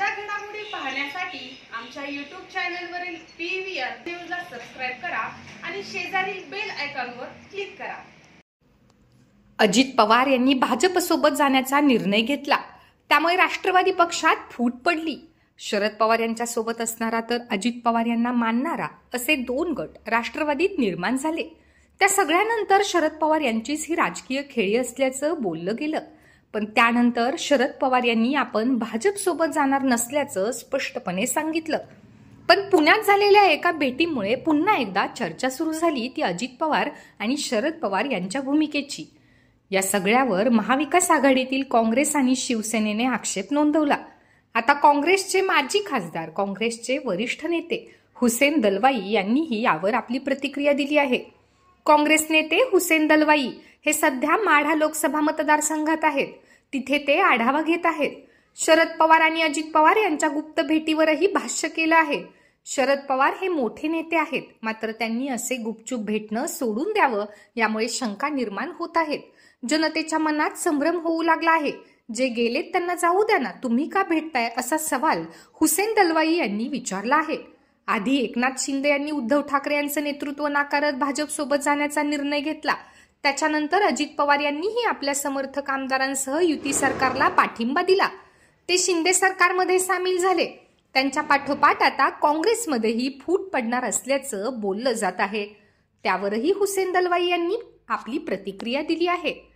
ताज्या घडामोडी पाहण्यासाठी आमच्या यूट्यूब चॅनलवरील पी व्ही सबस्क्राईब करा आणि शेजारील बेल आयकॉनवर क्लिक करा अजित पवार यांनी भाजपसोबत जाण्याचा निर्णय घेतला त्यामुळे राष्ट्रवादी पक्षात फूट पडली शरद पवार यांच्या सोबत असणारा तर अजित पवार यांना मानणारा असे दोन गट राष्ट्रवादीत निर्माण झाले त्या सगळ्यानंतर शरद पवार यांचीच ही राजकीय खेळी असल्याचं बोललं गेलं पण त्यानंतर शरद पवार यांनी आपण भाजपसोबत जाणार नसल्याचं स्पष्टपणे सांगितलं पण पुण्यात झालेल्या एका भेटीमुळे पुन्हा एकदा चर्चा सुरू झाली ती अजित पवार आणि शरद पवार यांच्या भूमिकेची या सगळ्यावर महाविकास आघाडीतील काँग्रेस आणि शिवसेनेने आक्षेप नोंदवला आता काँग्रेसचे माजी खासदार काँग्रेसचे वरिष्ठ नेते हुसेन दलवाई यांनीही यावर आपली प्रतिक्रिया दिली आहे काँग्रेस नेते हुसेन दलवाई हे सध्या माढा लोकसभा मतदारसंघात आहेत तिथे ते आढावा घेत आहेत शरद पवार आणि अजित पवार यांच्या गुप्त भेटीवरही भाष्य केलं आहे शरद पवार हे मोठे नेते आहेत मात्र त्यांनी असे गुपचूप भेटणं सोडून द्यावं यामुळे शंका निर्माण होत आहेत जनतेच्या मनात संभ्रम होऊ लागला आहे जे गेलेत त्यांना जाऊ द्या ना तुम्ही का भेटताय असा सवाल हुसेन दलवाई यांनी विचारला आहे आधी एकनाथ शिंदे यांनी उद्धव ठाकरे यांचं नेतृत्व नाकारत भाजपसोबत जाण्याचा निर्णय घेतला त्याच्यानंतर अजित पवार यांनीही आपल्या समर्थक आमदारांसह युती सरकारला पाठिंबा दिला ते शिंदे सरकारमध्ये सामील झाले त्यांच्या पाठोपाठ आता काँग्रेसमध्येही फूट पडणार असल्याचं बोललं जात आहे त्यावरही हुसेन दलवाई यांनी आपली प्रतिक्रिया दिली आहे